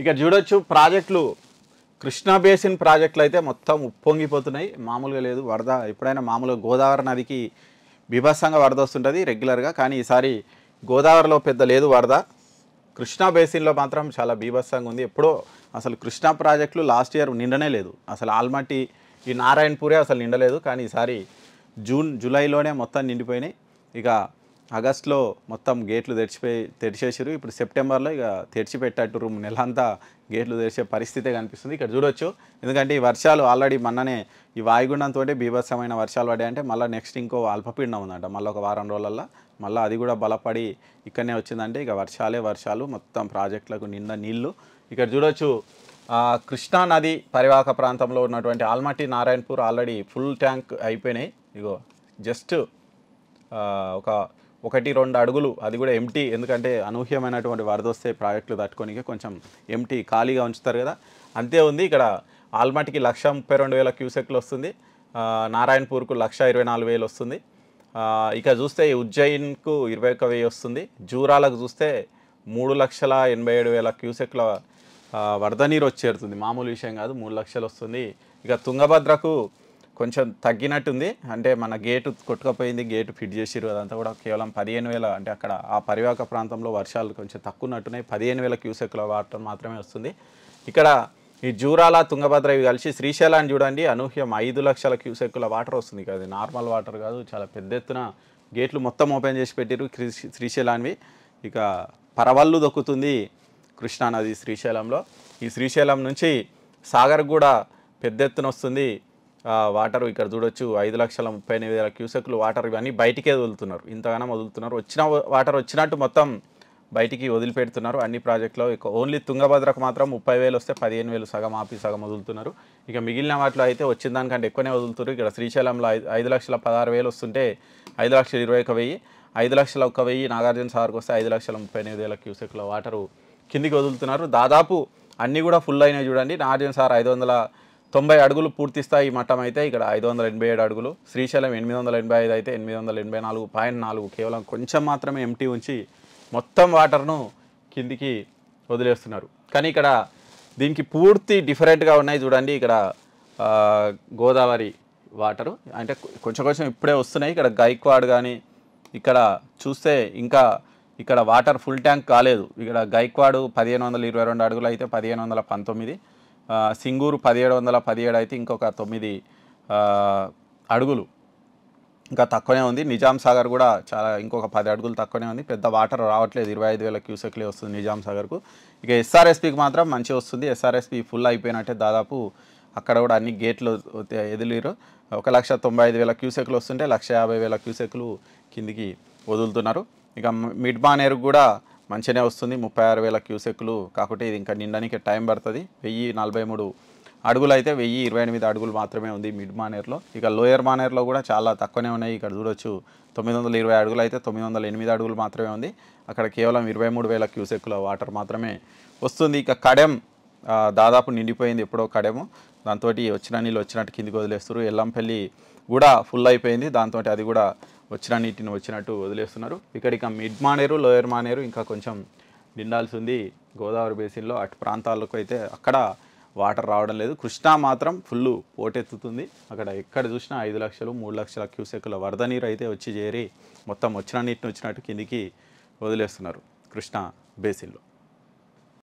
ఇక్కడ చూడొచ్చు ప్రాజెక్టులు కృష్ణా బేసిన్ ప్రాజెక్టులు అయితే మొత్తం ఉప్పొంగిపోతున్నాయి మామూలుగా లేదు వరద ఎప్పుడైనా మామూలుగా గోదావరి నదికి బీభత్సంగా వరద వస్తుంటుంది రెగ్యులర్గా కానీ ఈసారి గోదావరిలో పెద్ద లేదు వరద కృష్ణా బేసిన్లో మాత్రం చాలా బీభత్సంగా ఉంది ఎప్పుడో అసలు కృష్ణా ప్రాజెక్టులు లాస్ట్ ఇయర్ నిండనే లేదు అసలు ఆల్మట్టి ఈ నారాయణపూరే అసలు నిండలేదు కానీ ఈసారి జూన్ జూలైలోనే మొత్తం నిండిపోయినాయి ఇక ఆగస్ట్లో మొత్తం గేట్లు తెరిచిపోయి తెరిచేసారు ఇప్పుడు సెప్టెంబర్లో ఇక తెరిచిపెట్టేటట్టు నెల అంతా గేట్లు తెరిచే పరిస్థితే కనిపిస్తుంది ఇక్కడ చూడొచ్చు ఎందుకంటే ఈ వర్షాలు ఆల్రెడీ మొన్ననే ఈ వాయుగుండంతో బీభత్సమైన వర్షాలు పడ్డాయంటే మళ్ళీ నెక్స్ట్ ఇంకో అల్పపీడనం ఉందంట మళ్ళీ ఒక వారం రోజులల్లో మళ్ళీ అది కూడా బలపడి ఇక్కడనే వచ్చిందంటే ఇక వర్షాలే వర్షాలు మొత్తం ప్రాజెక్టులకు నిండా నీళ్లు ఇక్కడ చూడొచ్చు కృష్ణా నది పరివాహక ప్రాంతంలో ఉన్నటువంటి Almatti Narayanpur already full tank అయిపోయినాయి ఇగో జస్ట్ ఒక ఒకటి రెండు అడుగులు అది కూడా ఎంటీ ఎందుకంటే అనూహ్యమైనటువంటి వరద వస్తే ప్రాజెక్టులు తట్టుకొని కొంచెం ఎంటీ ఖాళీగా ఉంచుతారు కదా అంతే ఉంది ఇక్కడ ఆల్మటికి లక్ష ముప్పై రెండు వేల క్యూసెక్లు వస్తుంది నారాయణపూర్కు లక్ష ఇరవై నాలుగు వేలు వస్తుంది ఇక చూస్తే ఉజ్జయిన్కు ఇరవై ఒక్క వెయ్యి వస్తుంది జూరాలకు చూస్తే మూడు లక్షల ఎనభై ఏడు వేల క్యూసెక్ల వరద నీరు వచ్చేరుతుంది మామూలు విషయం కాదు మూడు లక్షలు వస్తుంది ఇక తుంగభద్రకు కొంచెం తగ్గినట్టుంది అంటే మన గేటు కొట్టుకపోయింది గేటు ఫిట్ చేసిరు అదంతా కూడా కేవలం పదిహేను వేల అంటే అక్కడ ఆ పరివాహక ప్రాంతంలో వర్షాలు కొంచెం తక్కువ ఉన్నట్టున్నాయి పదిహేను వేల క్యూసెక్ల వాటర్ మాత్రమే వస్తుంది ఇక్కడ ఈ జూరాల తుంగభద్ర ఇవి కలిసి శ్రీశైలాన్ని చూడండి అనూహ్యం ఐదు లక్షల క్యూసెక్ల వాటర్ వస్తుంది కదా నార్మల్ వాటర్ కాదు చాలా పెద్ద ఎత్తున గేట్లు మొత్తం ఓపెన్ చేసి పెట్టిరు శ్రీశైలాన్వి ఇక పరవల్లు దొక్కుతుంది కృష్ణానది శ్రీశైలంలో ఈ శ్రీశైలం నుంచి సాగర్ కూడా పెద్ద ఎత్తున వస్తుంది వాటర్ ఇక్కడ చూడొచ్చు ఐదు లక్షల ముప్పై ఎనిమిది వేల క్యూసెక్లు వాటర్ ఇవన్నీ బయటికే వదులుతున్నారు ఇంతగానో వదులుతున్నారు వచ్చిన వాటర్ వచ్చినట్టు మొత్తం బయటికి వదిలిపెడుతున్నారు అన్ని ప్రాజెక్టులో ఇక ఓన్లీ తుంగభద్రకు మాత్రం ముప్పై వేలు వస్తే పదిహేను వేలు సగం ఆపి సగం వదులుతున్నారు ఇక మిగిలిన వాటిలో అయితే వచ్చిన దానికంటే ఎక్కువనే వదులుతున్నారు ఇక్కడ శ్రీశైలంలో ఐదు లక్షల పదహారు వేలు వస్తుంటే ఐదు లక్షల ఇరవై ఒక వెయ్యి ఐదు లక్షల ఒక వెయ్యి నాగార్జున సార్కి వస్తే ఐదు లక్షల ముప్పై ఎనిమిది వేల క్యూసెక్ల వాటరు కిందికి వదులుతున్నారు దాదాపు అన్నీ కూడా ఫుల్ అయినాయి చూడండి నాగార్జున సార్ ఐదు వందల తొంభై అడుగులు పూర్తి స్థాయి మఠం అయితే ఇక్కడ ఐదు వందల ఎనభై ఏడు అడుగులు శ్రీశైలం ఎనిమిది వందల ఎనభై ఐదు అయితే ఎనిమిది వందల ఎనభై నాలుగు పాయింట్ నాలుగు కేవలం కొంచెం మాత్రమే ఎంటీ ఉంచి మొత్తం వాటర్ను కిందికి వదిలేస్తున్నారు కానీ ఇక్కడ దీనికి పూర్తి డిఫరెంట్గా ఉన్నాయి చూడండి ఇక్కడ గోదావరి వాటరు అంటే కొంచెం కొంచెం ఇప్పుడే వస్తున్నాయి ఇక్కడ గైక్వాడ్ కానీ ఇక్కడ చూస్తే ఇంకా ఇక్కడ వాటర్ ఫుల్ ట్యాంక్ కాలేదు ఇక్కడ గైక్వాడు పదిహేను వందల ఇరవై రెండు అడుగులు అయితే పదిహేను వందల పంతొమ్మిది సింగూరు పదిహేడు వందల పదిహేడు అయితే ఇంకొక తొమ్మిది అడుగులు ఇంకా తక్కువనే ఉంది నిజాం సాగర్ కూడా చాలా ఇంకొక పది అడుగులు తక్కువనే ఉంది పెద్ద వాటర్ రావట్లేదు ఇరవై ఐదు వేల క్యూసెక్లే వస్తుంది నిజాం సాగర్కు ఇక ఎస్ఆర్ఎస్పీకి మాత్రం మంచి వస్తుంది ఎస్ఆర్ఎస్పీ ఫుల్ అయిపోయినట్టే దాదాపు అక్కడ కూడా అన్ని గేట్లు ఎదిలిరు ఒక లక్ష తొంభై ఐదు వేల క్యూసెక్లు వస్తుంటే లక్ష యాభై వేల క్యూసెక్లు కిందికి వదులుతున్నారు ఇక మిడ్మానేరు కూడా మంచిగానే వస్తుంది ముప్పై ఆరు వేల క్యూసెక్లు కాకుంటే ఇది ఇంకా నిండడానికి టైం పడుతుంది వెయ్యి నలభై మూడు అడుగులు అయితే వెయ్యి ఇరవై ఎనిమిది అడుగులు మాత్రమే ఉంది మిడ్ మానేర్లో ఇక లోయర్ మానేర్లో కూడా చాలా తక్కువనే ఉన్నాయి ఇక్కడ చూడొచ్చు తొమ్మిది వందల ఇరవై అడుగులు అయితే తొమ్మిది వందల ఎనిమిది అడుగులు మాత్రమే ఉంది అక్కడ కేవలం ఇరవై మూడు వేల క్యూసెక్ల వాటర్ మాత్రమే వస్తుంది ఇక కడెం దాదాపు నిండిపోయింది ఎప్పుడో కడెము దాంతో వచ్చిన నీళ్ళు వచ్చినట్టు కిందికి వదిలేస్తారు ఎల్లంపల్లి కూడా ఫుల్ అయిపోయింది దాంతో అది కూడా వచ్చిన నీటిని వచ్చినట్టు వదిలేస్తున్నారు ఇక్కడ ఇక మిడ్ మానేరు లోయర్ మానేరు ఇంకా కొంచెం నిండాల్సి ఉంది గోదావరి బేసిన్లో అటు ప్రాంతాలకు అయితే అక్కడ వాటర్ రావడం లేదు కృష్ణా మాత్రం ఫుల్ పోటెత్తుతుంది అక్కడ ఎక్కడ చూసినా ఐదు లక్షలు మూడు లక్షల క్యూసెక్కుల వరద నీరు అయితే వచ్చి చేరి మొత్తం వచ్చిన నీటిని వచ్చినట్టు కిందికి వదిలేస్తున్నారు కృష్ణా బేసిన్లో